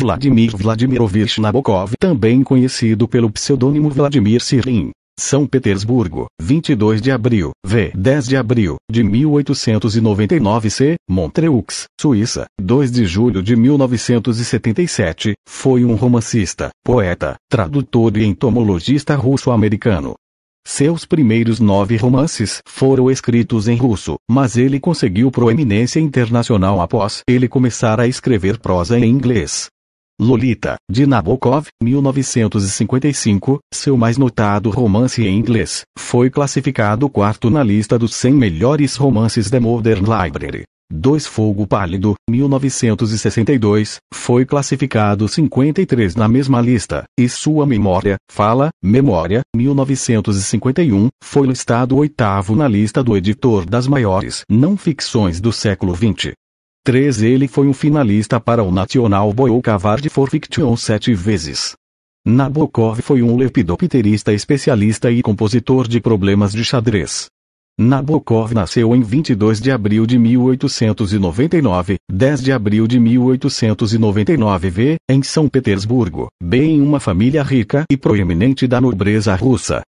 Vladimir Vladimirovich Nabokov, também conhecido pelo pseudônimo Vladimir Sirin. São Petersburgo, 22 de abril, v. 10 de abril, de 1899 c. Montreux, Suíça, 2 de julho de 1977, foi um romancista, poeta, tradutor e entomologista russo-americano. Seus primeiros nove romances foram escritos em russo, mas ele conseguiu proeminência internacional após ele começar a escrever prosa em inglês. Lolita, de Nabokov, 1955, seu mais notado romance em inglês, foi classificado quarto na lista dos 100 melhores romances da Modern Library. Dois Fogo Pálido, 1962, foi classificado 53 na mesma lista, e sua memória, Fala, Memória, 1951, foi listado oitavo na lista do editor das maiores não ficções do século XX. 3. Ele foi um finalista para o National Boyolkavar for Fiction sete vezes. Nabokov foi um lepidopterista especialista e compositor de problemas de xadrez. Nabokov nasceu em 22 de abril de 1899, 10 de abril de 1899 v, em São Petersburgo, bem em uma família rica e proeminente da nobreza russa.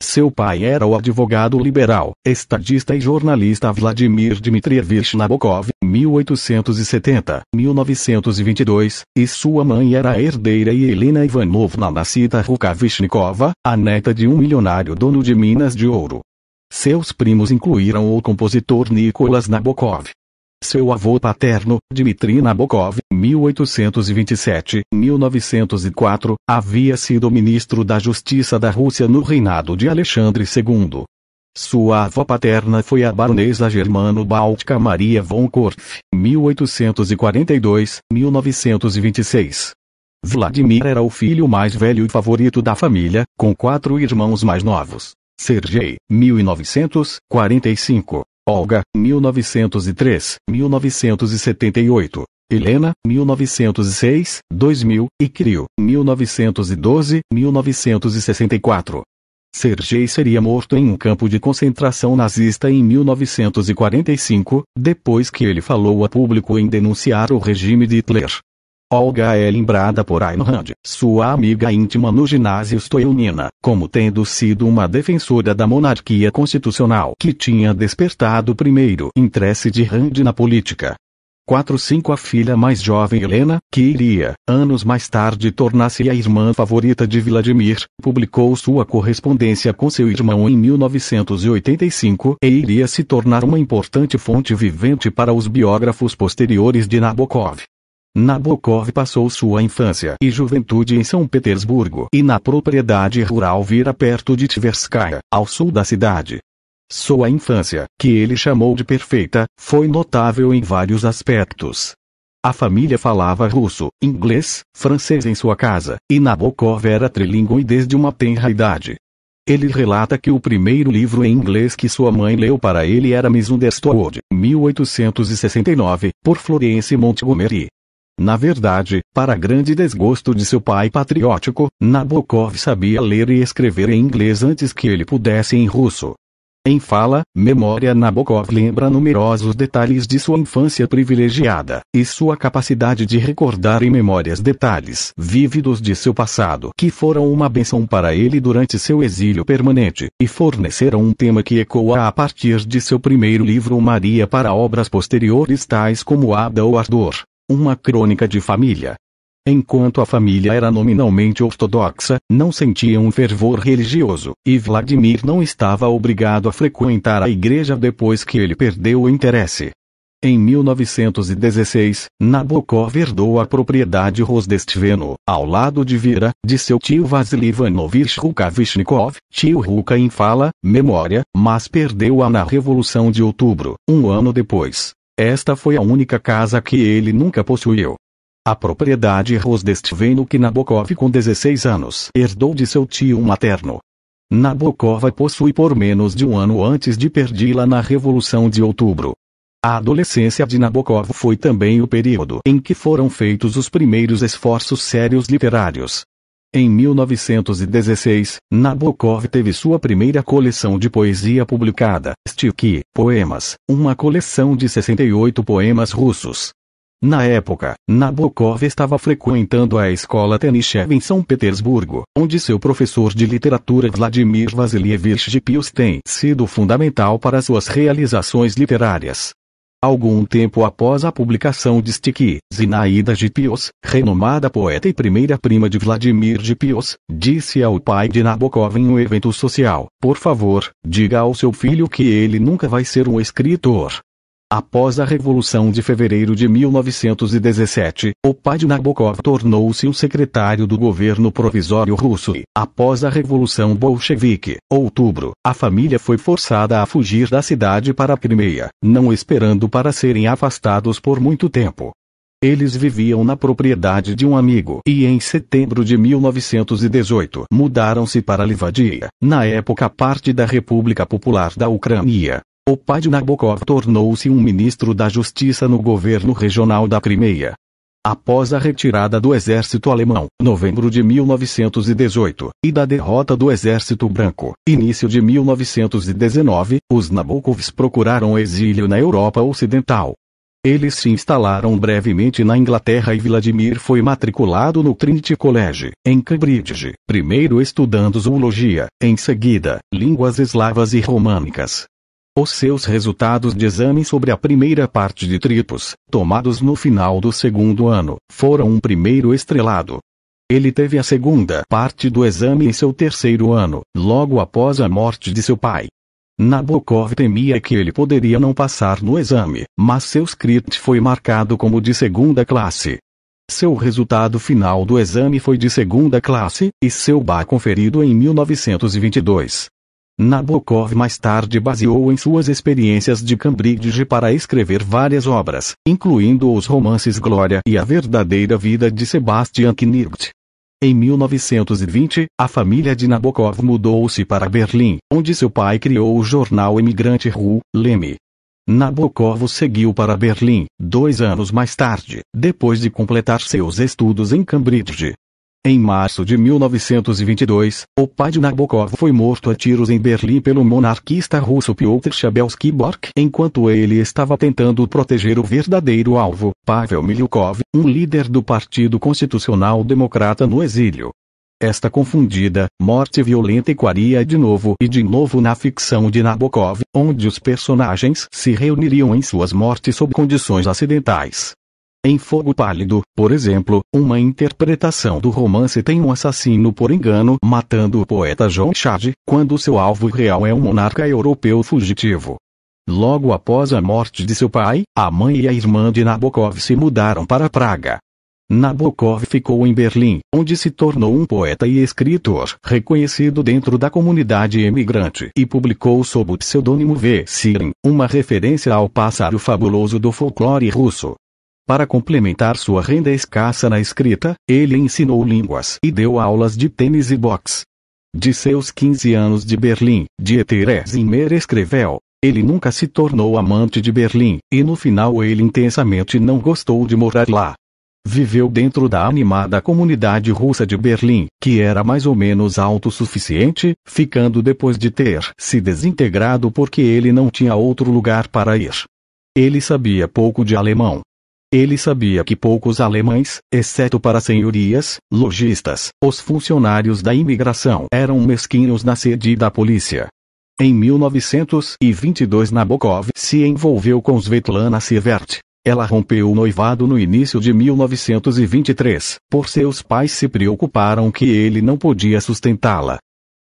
Seu pai era o advogado liberal, estadista e jornalista Vladimir Dmitrievich Nabokov, 1870-1922, e sua mãe era a herdeira Helena Ivanovna Nascita Rukavishnikova, a neta de um milionário dono de minas de ouro. Seus primos incluíram o compositor Nicolas Nabokov, seu avô paterno, Dmitri Nabokov, 1827-1904, havia sido ministro da Justiça da Rússia no reinado de Alexandre II. Sua avó paterna foi a baronesa germano-báltica Maria von Korff, 1842-1926. Vladimir era o filho mais velho e favorito da família, com quatro irmãos mais novos. Sergei, 1945. Olga, 1903, 1978. Helena, 1906, 2000, e Kirill, 1912, 1964. Sergei seria morto em um campo de concentração nazista em 1945, depois que ele falou a público em denunciar o regime de Hitler. Olga é lembrada por Ayn Rand, sua amiga íntima no ginásio Stoyunina, como tendo sido uma defensora da monarquia constitucional que tinha despertado o primeiro interesse de Rand na política. 4-5 A filha mais jovem Helena, que iria, anos mais tarde tornar-se a irmã favorita de Vladimir, publicou sua correspondência com seu irmão em 1985 e iria se tornar uma importante fonte vivente para os biógrafos posteriores de Nabokov. Nabokov passou sua infância e juventude em São Petersburgo e na propriedade rural Vira perto de Tverskaya, ao sul da cidade. Sua infância, que ele chamou de perfeita, foi notável em vários aspectos. A família falava russo, inglês, francês em sua casa, e Nabokov era trilingue desde uma tenra idade. Ele relata que o primeiro livro em inglês que sua mãe leu para ele era Misunderstood, 1869, por Florence Montgomery. Na verdade, para grande desgosto de seu pai patriótico, Nabokov sabia ler e escrever em inglês antes que ele pudesse em russo. Em fala, memória Nabokov lembra numerosos detalhes de sua infância privilegiada, e sua capacidade de recordar em memórias detalhes vívidos de seu passado que foram uma benção para ele durante seu exílio permanente, e forneceram um tema que ecoa a partir de seu primeiro livro Maria para obras posteriores tais como Ada ou Ardor. Uma crônica de família. Enquanto a família era nominalmente ortodoxa, não sentia um fervor religioso, e Vladimir não estava obrigado a frequentar a igreja depois que ele perdeu o interesse. Em 1916, Nabokov herdou a propriedade Rosdestveno, ao lado de Vira, de seu tio Vasily Ivanovich Rukavishnikov, tio Ruka em fala, memória, mas perdeu-a na Revolução de Outubro, um ano depois. Esta foi a única casa que ele nunca possuiu. A propriedade Rosdestveno que Nabokov com 16 anos herdou de seu tio materno. a possui por menos de um ano antes de perdê-la na Revolução de Outubro. A adolescência de Nabokov foi também o período em que foram feitos os primeiros esforços sérios literários, em 1916, Nabokov teve sua primeira coleção de poesia publicada, Stilki, Poemas, uma coleção de 68 poemas russos. Na época, Nabokov estava frequentando a escola Tenishev em São Petersburgo, onde seu professor de literatura Vladimir Vasilievich Pius tem sido fundamental para suas realizações literárias. Algum tempo após a publicação de que Zinaida de Pios, renomada poeta e primeira prima de Vladimir de Pios, disse ao pai de Nabokov em um evento social: Por favor, diga ao seu filho que ele nunca vai ser um escritor. Após a Revolução de Fevereiro de 1917, o pai de Nabokov tornou-se o secretário do governo provisório russo. Após a Revolução Bolchevique, outubro, a família foi forçada a fugir da cidade para a Crimeia, não esperando para serem afastados por muito tempo. Eles viviam na propriedade de um amigo e em setembro de 1918 mudaram-se para Livadia, na época parte da República Popular da Ucrânia. O pai de Nabokov tornou-se um ministro da Justiça no governo regional da Crimeia. Após a retirada do exército alemão, novembro de 1918, e da derrota do exército branco, início de 1919, os Nabokovs procuraram exílio na Europa Ocidental. Eles se instalaram brevemente na Inglaterra e Vladimir foi matriculado no Trinity College, em Cambridge, primeiro estudando zoologia, em seguida, línguas eslavas e românicas, os seus resultados de exame sobre a primeira parte de tripos, tomados no final do segundo ano, foram um primeiro estrelado. Ele teve a segunda parte do exame em seu terceiro ano, logo após a morte de seu pai. Nabokov temia que ele poderia não passar no exame, mas seu script foi marcado como de segunda classe. Seu resultado final do exame foi de segunda classe, e seu bar conferido em 1922. Nabokov mais tarde baseou em suas experiências de Cambridge para escrever várias obras, incluindo os romances Glória e A Verdadeira Vida de Sebastian Knirkt. Em 1920, a família de Nabokov mudou-se para Berlim, onde seu pai criou o jornal emigrante Ru, Leme. Nabokov seguiu para Berlim, dois anos mais tarde, depois de completar seus estudos em Cambridge. Em março de 1922, o pai de Nabokov foi morto a tiros em Berlim pelo monarquista russo Piotr Chabelsky Bork, enquanto ele estava tentando proteger o verdadeiro alvo, Pavel Miliukov, um líder do Partido Constitucional Democrata no exílio. Esta confundida, morte violenta equaria de novo e de novo na ficção de Nabokov, onde os personagens se reuniriam em suas mortes sob condições acidentais. Em Fogo Pálido, por exemplo, uma interpretação do romance tem um assassino por engano matando o poeta John Chad, quando seu alvo real é um monarca europeu fugitivo. Logo após a morte de seu pai, a mãe e a irmã de Nabokov se mudaram para Praga. Nabokov ficou em Berlim, onde se tornou um poeta e escritor reconhecido dentro da comunidade emigrante e publicou sob o pseudônimo V. Siren, uma referência ao pássaro fabuloso do folclore russo. Para complementar sua renda escassa na escrita, ele ensinou línguas e deu aulas de tênis e boxe. De seus 15 anos de Berlim, Dieter Zimmer escreveu: Ele nunca se tornou amante de Berlim, e no final ele intensamente não gostou de morar lá. Viveu dentro da animada comunidade russa de Berlim, que era mais ou menos autossuficiente, ficando depois de ter se desintegrado porque ele não tinha outro lugar para ir. Ele sabia pouco de alemão, ele sabia que poucos alemães, exceto para senhorias, lojistas, os funcionários da imigração eram mesquinhos na sede da polícia. Em 1922 Nabokov se envolveu com Svetlana Sivert. Ela rompeu o noivado no início de 1923, por seus pais se preocuparam que ele não podia sustentá-la.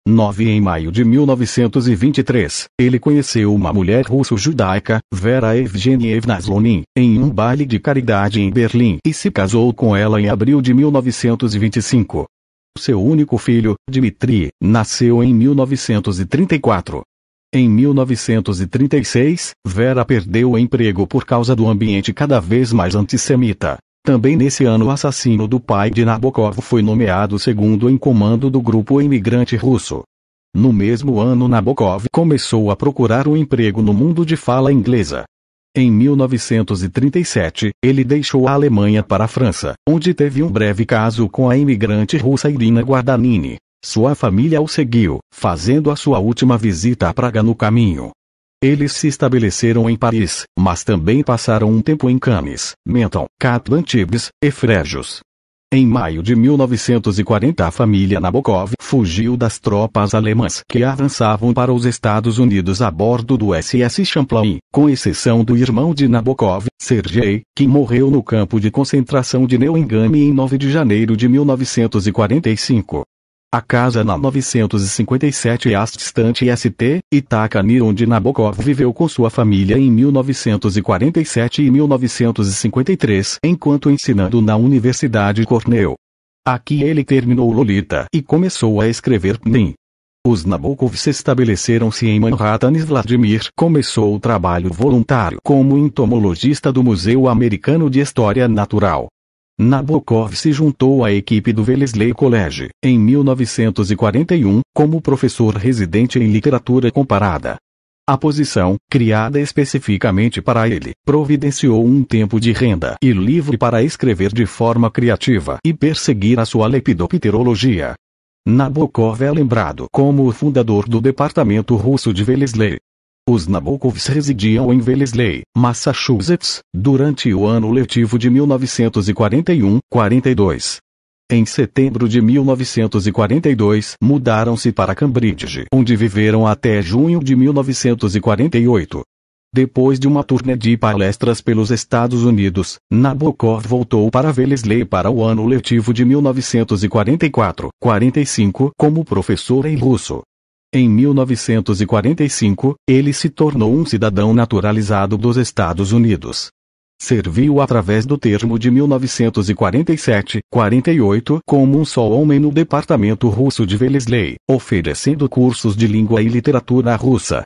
9 Em maio de 1923, ele conheceu uma mulher russo-judaica, Vera Evgenievna Zlonin, em um baile de caridade em Berlim e se casou com ela em abril de 1925. Seu único filho, Dmitri, nasceu em 1934. Em 1936, Vera perdeu o emprego por causa do ambiente cada vez mais antissemita. Também nesse ano o assassino do pai de Nabokov foi nomeado segundo em comando do grupo imigrante russo. No mesmo ano Nabokov começou a procurar um emprego no mundo de fala inglesa. Em 1937, ele deixou a Alemanha para a França, onde teve um breve caso com a imigrante russa Irina Guardanini. Sua família o seguiu, fazendo a sua última visita a Praga no caminho. Eles se estabeleceram em Paris, mas também passaram um tempo em Cannes, Menton, e Frejus. Em maio de 1940 a família Nabokov fugiu das tropas alemãs que avançavam para os Estados Unidos a bordo do SS Champlain, com exceção do irmão de Nabokov, Sergei, que morreu no campo de concentração de Neuengamme em 9 de janeiro de 1945. A casa na 957 as ST, Itacani onde Nabokov viveu com sua família em 1947 e 1953 enquanto ensinando na Universidade Cornell. Aqui ele terminou Lolita e começou a escrever Pnin. Os Nabokovs estabeleceram-se em Manhattan e Vladimir começou o trabalho voluntário como entomologista do Museu Americano de História Natural. Nabokov se juntou à equipe do Wellesley College, em 1941, como professor residente em literatura comparada. A posição, criada especificamente para ele, providenciou um tempo de renda e livre para escrever de forma criativa e perseguir a sua lepidopterologia. Nabokov é lembrado como o fundador do departamento russo de Wellesley. Os Nabokovs residiam em Wellesley, Massachusetts, durante o ano letivo de 1941-42. Em setembro de 1942, mudaram-se para Cambridge, onde viveram até junho de 1948. Depois de uma turnê de palestras pelos Estados Unidos, Nabokov voltou para Wellesley para o ano letivo de 1944-45 como professor em russo. Em 1945, ele se tornou um cidadão naturalizado dos Estados Unidos. Serviu através do termo de 1947-48 como um só homem no departamento russo de Velesley, oferecendo cursos de língua e literatura russa.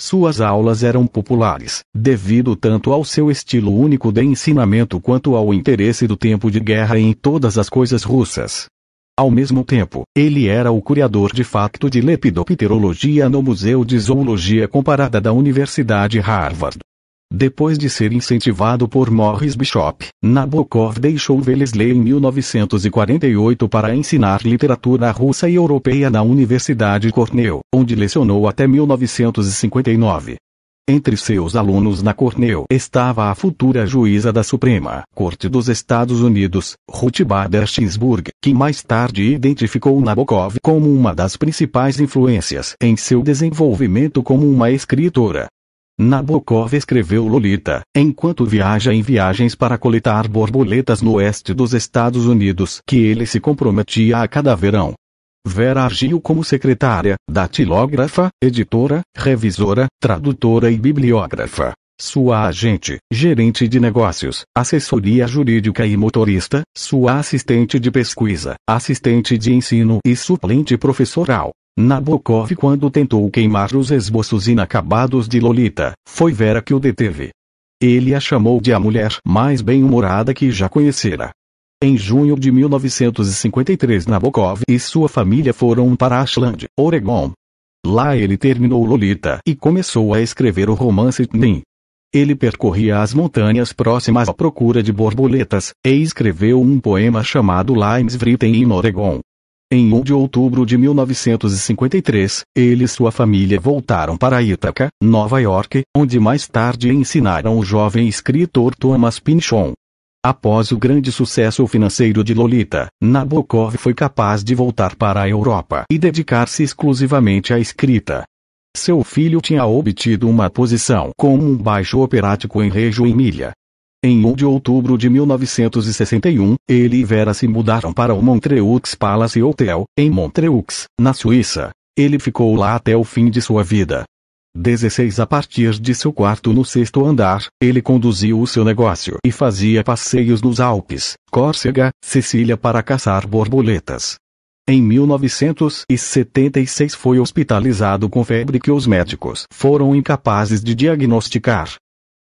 Suas aulas eram populares, devido tanto ao seu estilo único de ensinamento quanto ao interesse do tempo de guerra em todas as coisas russas. Ao mesmo tempo, ele era o curador de facto de lepidopterologia no Museu de Zoologia Comparada da Universidade Harvard. Depois de ser incentivado por Morris Bishop, Nabokov deixou Wellesley em 1948 para ensinar literatura russa e europeia na Universidade Cornell, onde lecionou até 1959. Entre seus alunos na Cornell estava a futura juíza da Suprema Corte dos Estados Unidos, Ruth Bader Ginsburg, que mais tarde identificou Nabokov como uma das principais influências em seu desenvolvimento como uma escritora. Nabokov escreveu Lolita, enquanto viaja em viagens para coletar borboletas no oeste dos Estados Unidos, que ele se comprometia a cada verão Vera agiu como secretária, datilógrafa, editora, revisora, tradutora e bibliógrafa. Sua agente, gerente de negócios, assessoria jurídica e motorista, sua assistente de pesquisa, assistente de ensino e suplente professoral. Nabokov, quando tentou queimar os esboços inacabados de Lolita, foi Vera que o deteve. Ele a chamou de a mulher mais bem-humorada que já conhecera. Em junho de 1953 Nabokov e sua família foram para Ashland, Oregon. Lá ele terminou Lolita e começou a escrever o romance Nin. Ele percorria as montanhas próximas à procura de borboletas, e escreveu um poema chamado Limes Vriten in Oregon. Em 1 de outubro de 1953, ele e sua família voltaram para Ítaca, Nova York, onde mais tarde ensinaram o jovem escritor Thomas Pynchon. Após o grande sucesso financeiro de Lolita, Nabokov foi capaz de voltar para a Europa e dedicar-se exclusivamente à escrita. Seu filho tinha obtido uma posição como um baixo operático em Reggio Emília. Em 1 de outubro de 1961, ele e Vera se mudaram para o Montreux Palace Hotel, em Montreux, na Suíça. Ele ficou lá até o fim de sua vida. 16 A partir de seu quarto no sexto andar, ele conduziu o seu negócio e fazia passeios nos Alpes, Córcega, Sicília para caçar borboletas. Em 1976 foi hospitalizado com febre que os médicos foram incapazes de diagnosticar.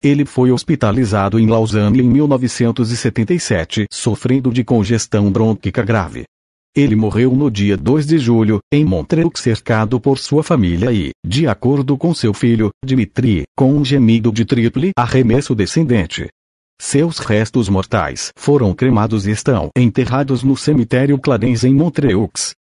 Ele foi hospitalizado em Lausanne em 1977, sofrendo de congestão brônquica grave. Ele morreu no dia 2 de julho, em Montreux cercado por sua família e, de acordo com seu filho, Dmitri, com um gemido de triple arremesso descendente. Seus restos mortais foram cremados e estão enterrados no cemitério Clarens em Montreux.